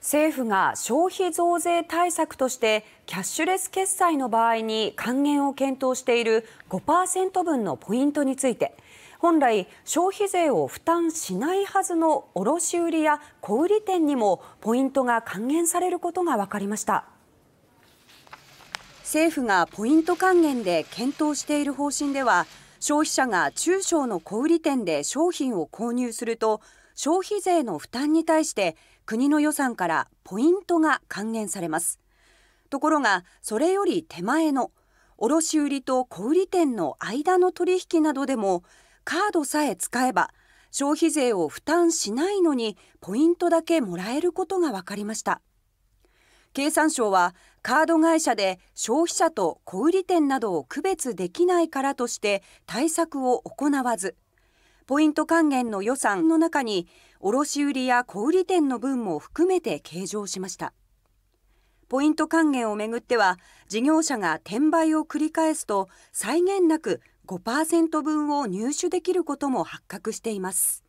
政府が消費増税対策としてキャッシュレス決済の場合に還元を検討している5%分のポイントについて本来消費税を負担しないはずの卸売や小売店にもポイントが還元されることが分かりました政府がポイント還元で検討している方針では消費者が中小の小売店で商品を購入すると消費税の負担に対して国の予算からポイントが還元されますところがそれより手前の卸売と小売店の間の取引などでもカードさえ使えば消費税を負担しないのにポイントだけもらえることが分かりました経産省はカード会社で消費者と小売店などを区別できないからとして対策を行わずポイント還元の予算の中に卸売や小売店の分も含めて計上しましたポイント還元をめぐっては事業者が転売を繰り返すと際限なく5%分を入手できることも発覚しています